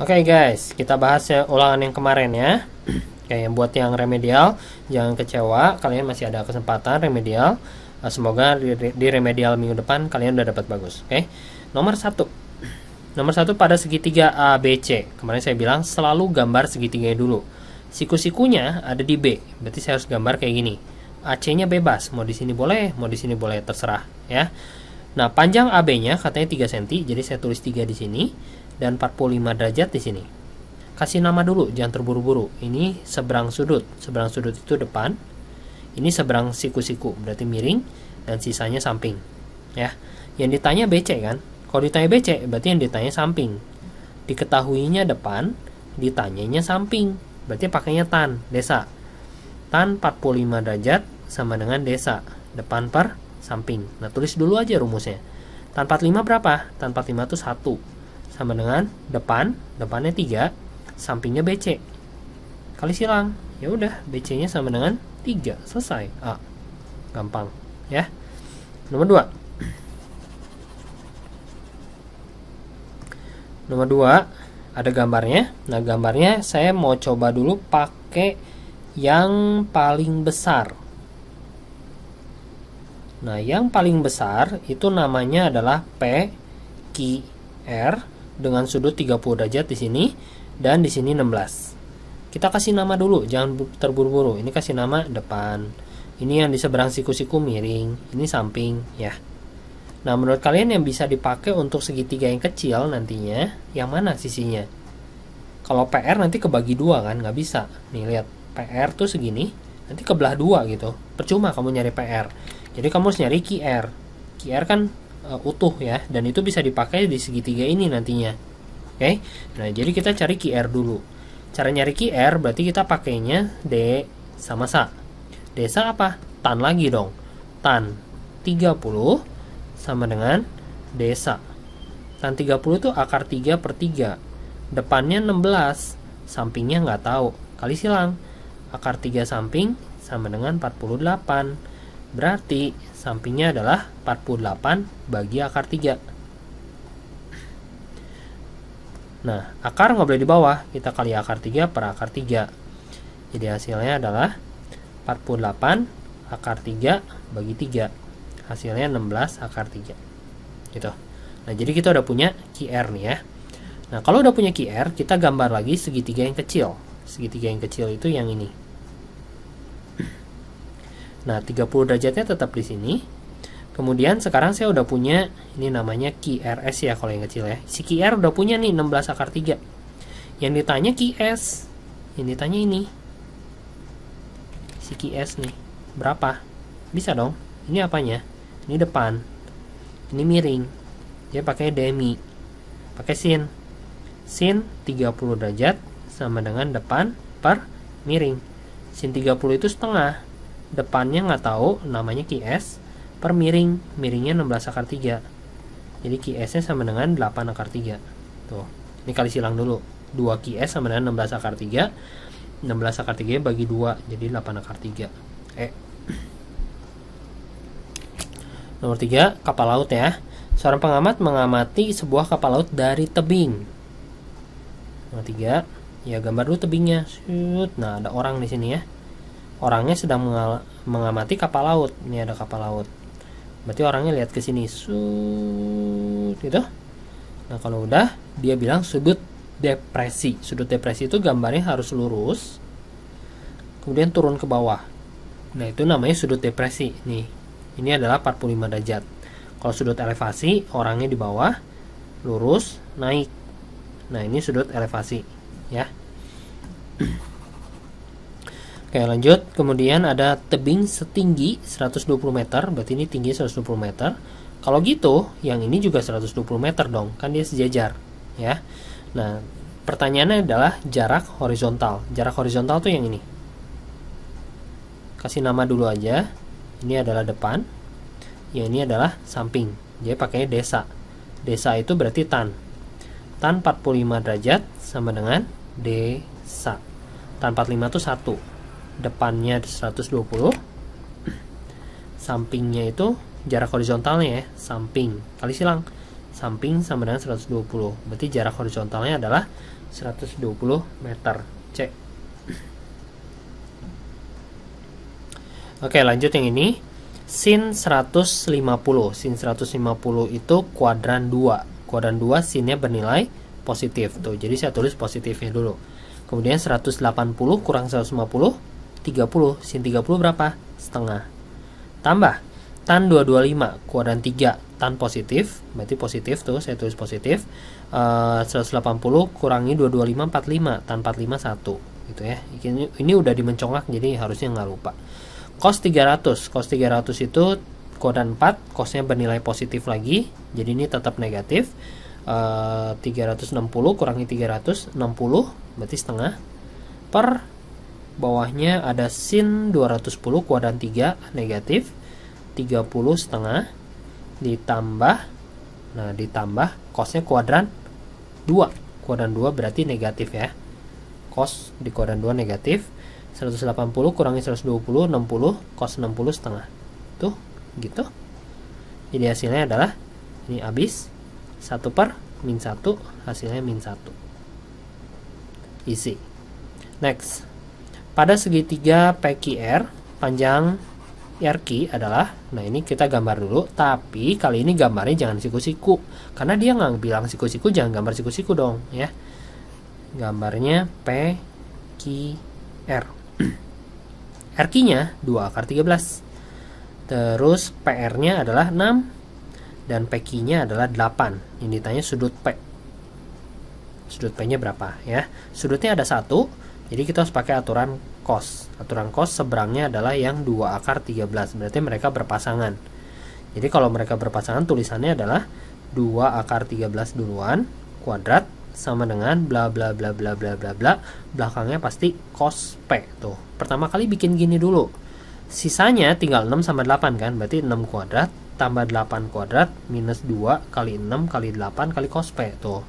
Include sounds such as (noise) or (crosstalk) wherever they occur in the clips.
Oke okay guys, kita bahas ya, ulangan yang kemarin ya. (clears throat) Oke, buat yang remedial jangan kecewa, kalian masih ada kesempatan remedial. Eh, semoga di, di remedial minggu depan kalian udah dapat bagus. Oke, okay? nomor satu, nomor satu pada segitiga ABC. Kemarin saya bilang selalu gambar segitiganya dulu. Siku-sikunya ada di B, berarti saya harus gambar kayak gini. AC-nya bebas, mau di sini boleh, mau di sini boleh terserah ya. Nah, panjang AB-nya katanya 3 cm, jadi saya tulis 3 di sini dan 45 derajat di sini. Kasih nama dulu, jangan terburu-buru. Ini seberang sudut. Seberang sudut itu depan. Ini seberang siku-siku, berarti miring dan sisanya samping. Ya. Yang ditanya BC kan? Kalau ditanya BC, berarti yang ditanya samping. Diketahuinya depan, ditanyanya samping. Berarti pakainya tan, desa. Tan 45 derajat sama dengan desa, depan per samping. Nah, tulis dulu aja rumusnya. Tan 45 berapa? Tan 45 itu 1. Sama dengan depan, depannya 3, sampingnya BC. Kali silang. Ya udah, BC-nya sama dengan 3. Selesai. A. Gampang, ya. Nomor 2. Nomor 2 ada gambarnya. Nah, gambarnya saya mau coba dulu pakai yang paling besar. Nah, yang paling besar itu namanya adalah PQR dengan sudut 30 derajat di sini dan di sini 16. Kita kasih nama dulu, jangan terburu-buru. Ini kasih nama depan. Ini yang di seberang siku-siku miring, ini samping ya. Nah, menurut kalian yang bisa dipakai untuk segitiga yang kecil nantinya, yang mana sisinya? Kalau PR nanti kebagi dua kan, nggak bisa. Nih lihat, PR tuh segini, nanti kebelah dua gitu. Percuma kamu nyari PR jadi kamu harus nyari QR. QR kan e, utuh ya dan itu bisa dipakai di segitiga ini nantinya. Oke. Okay? Nah, jadi kita cari QR dulu. Cara nyari QR berarti kita pakainya D sama sa. Desa apa? Tan lagi dong. Tan 30 sama dengan desa. Tan 30 itu akar 3 per 3. Depannya 16, sampingnya nggak tahu. Kali silang. Akar 3 samping sama dengan 48 Berarti sampingnya adalah 48 bagi akar 3. Nah, akar nggak boleh di bawah. Kita kali akar 3 per akar 3. Jadi hasilnya adalah 48 akar 3 bagi 3. Hasilnya 16 akar 3. Gitu. Nah, jadi kita udah punya QR nih ya. Nah, kalau udah punya QR, kita gambar lagi segitiga yang kecil. Segitiga yang kecil itu yang ini. Nah, 30 derajatnya tetap di sini. Kemudian sekarang saya udah punya ini namanya QRS ya kalau yang kecil ya. Si QR udah punya nih 16 akar 3. Yang ditanya QS. Yang ditanya ini. Si QS nih. Berapa? Bisa dong. Ini apanya? Ini depan. Ini miring. Dia pakai demi. Pakai sin. Sin 30 derajat sama dengan depan per miring. Sin 30 itu setengah depannya nggak tahu namanya QS per miring miringnya 16 akar 3 jadi QS nya sama dengan 8 akar 3 tuh ini kali silang dulu 2 QS sama dengan 16 akar 3 16 akar 3 bagi 2 jadi 8 akar 3 eh nomor 3 kapal laut ya seorang pengamat mengamati sebuah kapal laut dari tebing nomor 3 ya gambar dulu tebingnya Shoot. nah ada orang di sini ya orangnya sedang mengamati kapal laut ini ada kapal laut berarti orangnya lihat ke sini gitu nah kalau udah dia bilang sudut depresi sudut depresi itu gambarnya harus lurus kemudian turun ke bawah nah itu namanya sudut depresi nih ini adalah 45 derajat kalau sudut elevasi orangnya di bawah lurus naik nah ini sudut elevasi ya Oke lanjut, kemudian ada tebing setinggi 120 meter, berarti ini tinggi 120 meter. Kalau gitu, yang ini juga 120 meter dong, kan dia sejajar, ya. Nah, pertanyaannya adalah jarak horizontal. Jarak horizontal tuh yang ini. Kasih nama dulu aja. Ini adalah depan, yang ini adalah samping. Jadi pakainya desa. Desa itu berarti tan. Tan 45 derajat sama dengan desa. Tan 45 itu 1 depannya 120 sampingnya itu jarak horizontalnya ya samping kali silang samping sama dengan 120 berarti jarak horizontalnya adalah 120 meter C oke lanjut yang ini sin 150 sin 150 itu kuadran 2 kuadran 2 sinnya bernilai positif tuh jadi saya tulis positifnya dulu kemudian 180 kurang 150 30 sin 30 berapa? Setengah. Tambah tan 225 kuadran 3 tan positif berarti positif tuh saya tulis positif eh, uh, 180 kurangi 225 45 tan 45 1 gitu ya ini, ini udah dimencongak jadi harusnya nggak lupa cos 300 cos 300 itu kuadran 4 cosnya bernilai positif lagi jadi ini tetap negatif eh, uh, 360 kurangi 360 berarti setengah per Bawahnya ada sin 210 kuadran 3 negatif 30 setengah ditambah nah ditambah kosnya kuadran 2. Kuadran 2 berarti negatif ya. kos di kuadran 2 negatif 180 kurangi 120 60 kos 60 setengah. Tuh, gitu. Jadi hasilnya adalah ini habis 1 per min 1 hasilnya min 1 isi next pada segitiga PQR, panjang RQ adalah, nah ini kita gambar dulu, tapi kali ini gambarnya jangan siku-siku, karena dia nggak bilang siku-siku, jangan gambar siku-siku dong, ya. Gambarnya PQR, Q, RQ-nya (clears throat) 2 akar 13. Terus PR-nya adalah 6 dan PQ-nya adalah 8. Ini ditanya sudut P. Sudut P-nya berapa ya? Sudutnya ada satu, jadi kita harus pakai aturan cos. Aturan cos seberangnya adalah yang 2 akar 13. Berarti mereka berpasangan. Jadi kalau mereka berpasangan tulisannya adalah 2 akar 13 duluan kuadrat sama dengan bla bla bla bla bla bla bla belakangnya pasti cos p tuh. Pertama kali bikin gini dulu. Sisanya tinggal 6 sama 8 kan? Berarti 6 kuadrat tambah 8 kuadrat minus 2 kali 6 kali 8 kali cos p tuh.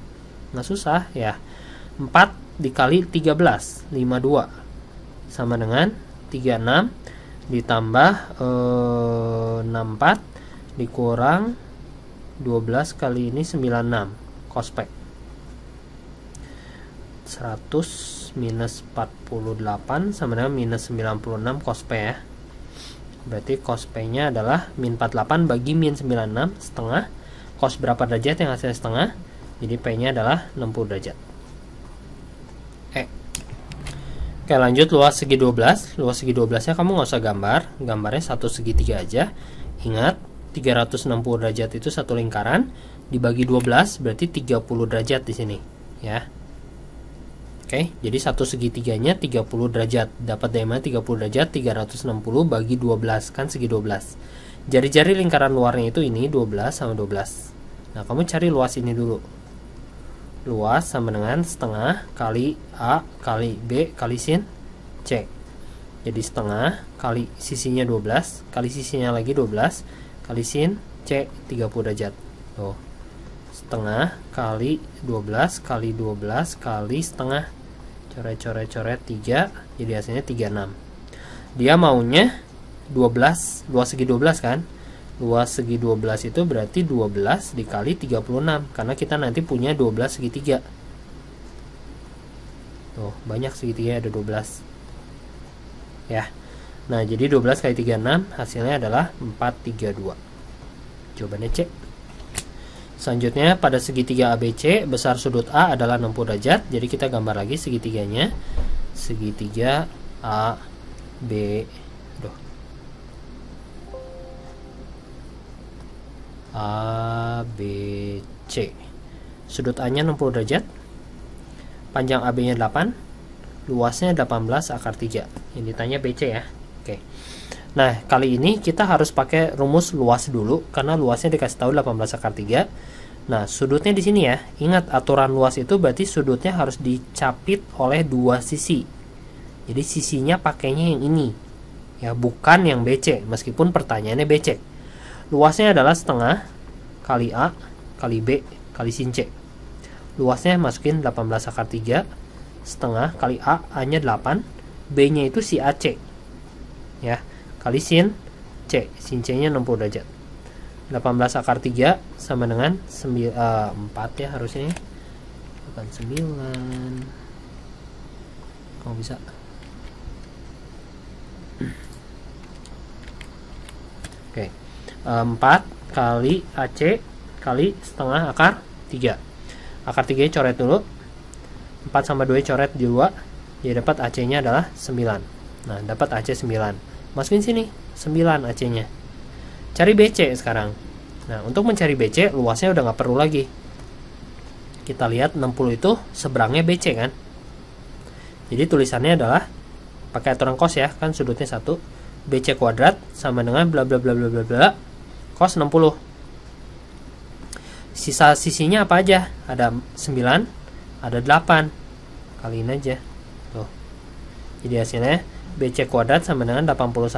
Nah susah ya. 4 dikali 13 52 sama dengan 36 ditambah eh, 64 dikurang 12 kali ini 96 kospek 100 minus 48 sama dengan minus 96 kospe ya berarti kospenya adalah min 48 bagi min 96 setengah kos berapa derajat yang hasilnya setengah jadi P nya adalah 60 derajat Oke lanjut luas segi 12 Luas segi 12 nya kamu nggak usah gambar Gambarnya satu segitiga aja Ingat 360 derajat itu satu lingkaran Dibagi 12 berarti 30 derajat di sini ya Oke jadi satu segitiganya 30 derajat Dapat dari mana 30 derajat 360 bagi 12 kan segi 12 Jari-jari lingkaran luarnya itu ini 12 sama 12 Nah kamu cari luas ini dulu luas sama dengan setengah kali A kali B kali sin C. Jadi setengah kali sisinya 12 kali sisinya lagi 12 kali sin C 30 derajat. Tuh. Setengah kali 12 kali 12 kali setengah coret-coret-coret 3 jadi hasilnya 36. Dia maunya 12, luas segi 12 kan? luas segi 12 itu berarti 12 dikali 36 karena kita nanti punya 12 segitiga tuh banyak segitiga ada 12 ya nah jadi 12 kali 36 hasilnya adalah 432 jawabannya C selanjutnya pada segitiga ABC besar sudut A adalah 60 derajat jadi kita gambar lagi segitiganya segitiga ABC A B C sudut A nya 60 derajat panjang AB nya 8 luasnya 18 akar 3 ini tanya BC ya oke nah kali ini kita harus pakai rumus luas dulu karena luasnya dikasih tahu 18 akar 3 nah sudutnya di sini ya ingat aturan luas itu berarti sudutnya harus dicapit oleh dua sisi jadi sisinya pakainya yang ini ya bukan yang BC meskipun pertanyaannya BC Luasnya adalah setengah kali A kali B kali sin C. Luasnya masukin 18 akar 3 setengah kali A A-nya 8, B-nya itu si AC. Ya, kali sin C. Sin C-nya 60 derajat. 18 akar 3 sama dengan 9, uh, 4 ya harusnya bukan 9 kamu bisa (clears throat) oke okay. 4 kali AC kali setengah akar 3 akar 3 coret dulu 4 sama 2 coret di 2 ya dapat AC nya adalah 9 nah dapat AC 9 masukin sini 9 AC nya cari BC sekarang nah untuk mencari BC luasnya udah nggak perlu lagi kita lihat 60 itu seberangnya BC kan jadi tulisannya adalah pakai aturan kos ya kan sudutnya satu BC kuadrat sama dengan bla bla bla bla bla bla kos 60 sisa sisinya apa aja ada 9 ada 8 kaliin aja tuh jadi hasilnya BC kuadrat sama dengan 81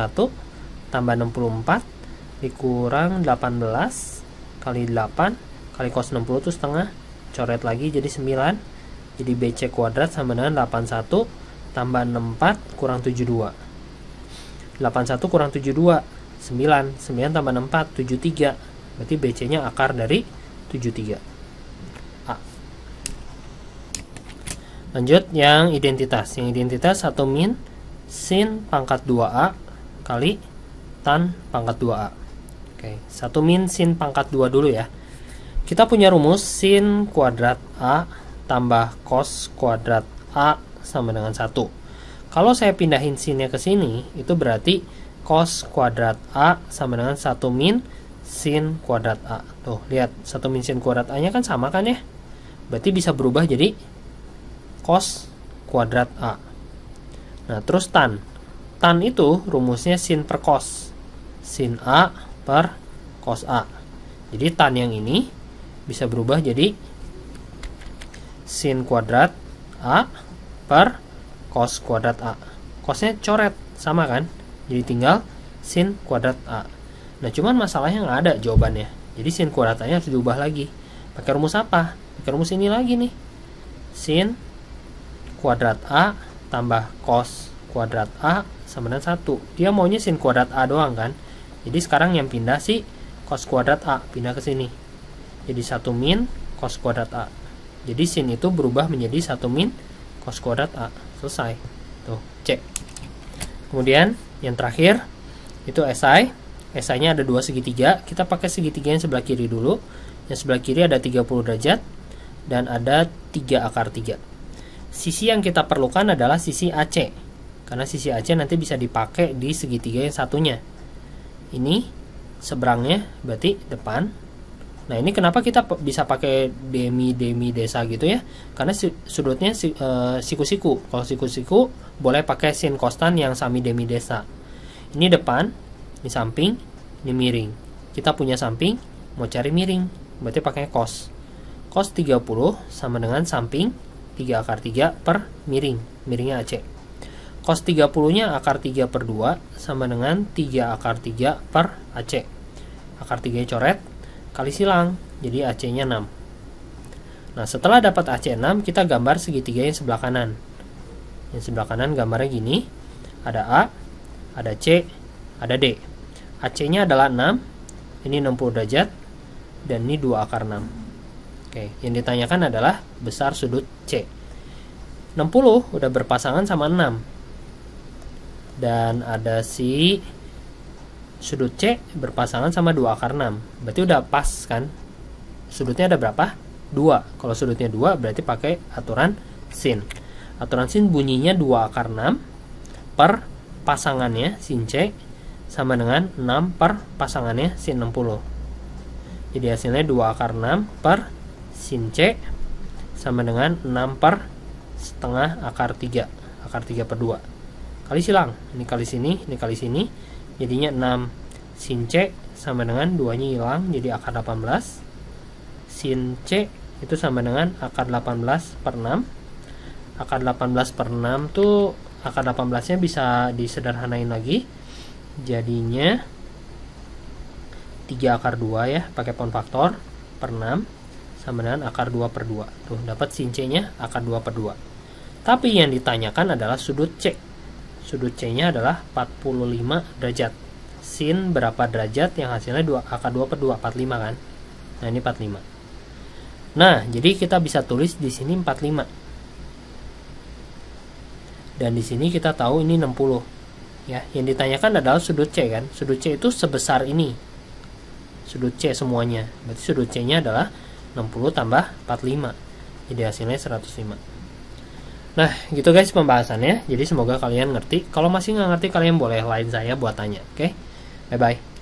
tambah 64 dikurang 18 kali 8 kali kos 60 itu setengah coret lagi jadi 9 jadi BC kuadrat sama dengan 81 tambah 64 kurang 72 81 kurang 72 9 9 tambah 64 73 berarti BC nya akar dari 73 A lanjut yang identitas yang identitas 1 min sin pangkat 2A kali tan pangkat 2A oke 1 min sin pangkat 2 dulu ya kita punya rumus sin kuadrat A tambah cos kuadrat A sama dengan 1 kalau saya pindahin sinnya ke sini itu berarti cos kuadrat A sama dengan 1 min sin kuadrat A. Tuh, lihat 1 min sin kuadrat A-nya kan sama kan ya? Berarti bisa berubah jadi cos kuadrat A. Nah, terus tan. Tan itu rumusnya sin per cos. Sin A per cos A. Jadi tan yang ini bisa berubah jadi sin kuadrat A per cos kuadrat A. Cosnya coret, sama kan? Jadi tinggal sin kuadrat A. Nah, cuman masalahnya nggak ada jawabannya. Jadi sin kuadrat A-nya harus diubah lagi. Pakai rumus apa? Pakai rumus ini lagi nih. Sin kuadrat A tambah cos kuadrat A sama dengan 1. Dia maunya sin kuadrat A doang kan? Jadi sekarang yang pindah sih cos kuadrat A pindah ke sini. Jadi 1 min cos kuadrat A. Jadi sin itu berubah menjadi 1 min cos kuadrat A. Selesai. Tuh, cek. Kemudian yang terakhir itu SI. SI-nya ada dua segitiga. Kita pakai segitiga yang sebelah kiri dulu. Yang sebelah kiri ada 30 derajat dan ada 3 akar 3. Sisi yang kita perlukan adalah sisi AC. Karena sisi AC nanti bisa dipakai di segitiga yang satunya. Ini seberangnya berarti depan Nah ini kenapa kita bisa pakai demi demi desa gitu ya? Karena sudutnya eh, siku-siku. Kalau siku-siku boleh pakai sin kostan yang sami demi desa. Ini depan, ini samping, ini miring. Kita punya samping, mau cari miring, berarti pakai cos. Cos 30 sama dengan samping 3 akar 3 per miring, miringnya AC. Cos 30-nya akar 3 per 2 sama dengan 3 akar 3 per AC. Akar 3 coret, kali silang, jadi AC-nya 6. Nah, setelah dapat AC6, kita gambar segitiga yang sebelah kanan. Yang sebelah kanan gambarnya gini, ada A, ada C, ada D. AC-nya adalah 6, ini 60 derajat, dan ini 2 akar 6. Oke, yang ditanyakan adalah besar sudut C. 60 udah berpasangan sama 6. Dan ada si sudut C berpasangan sama 2 akar 6. Berarti udah pas kan? Sudutnya ada berapa? 2. Kalau sudutnya 2 berarti pakai aturan sin. Aturan sin bunyinya 2 akar 6 per pasangannya sin C sama dengan 6 per pasangannya sin 60. Jadi hasilnya 2 akar 6 per sin C sama dengan 6 per setengah akar 3. Akar 3 per 2. Kali silang. Ini kali sini, ini kali sini jadinya 6 sin C sama dengan 2 nya hilang jadi akar 18 sin C itu sama dengan akar 18 per 6 akar 18 per 6 tuh akar 18 nya bisa disederhanain lagi jadinya 3 akar 2 ya pakai pound faktor per 6 sama dengan akar 2 per 2 tuh dapat sin C nya akar 2 per 2 tapi yang ditanyakan adalah sudut C sudut C-nya adalah 45 derajat. Sin berapa derajat yang hasilnya 2, AK2 per 2, 45 kan? Nah, ini 45. Nah, jadi kita bisa tulis di sini 45. Dan di sini kita tahu ini 60. Ya, yang ditanyakan adalah sudut C kan? Sudut C itu sebesar ini. Sudut C semuanya. Berarti sudut C-nya adalah 60 tambah 45. Jadi hasilnya 105. Nah, gitu guys pembahasannya. Jadi semoga kalian ngerti. Kalau masih nggak ngerti, kalian boleh lain saya buat tanya. Oke, okay? bye-bye.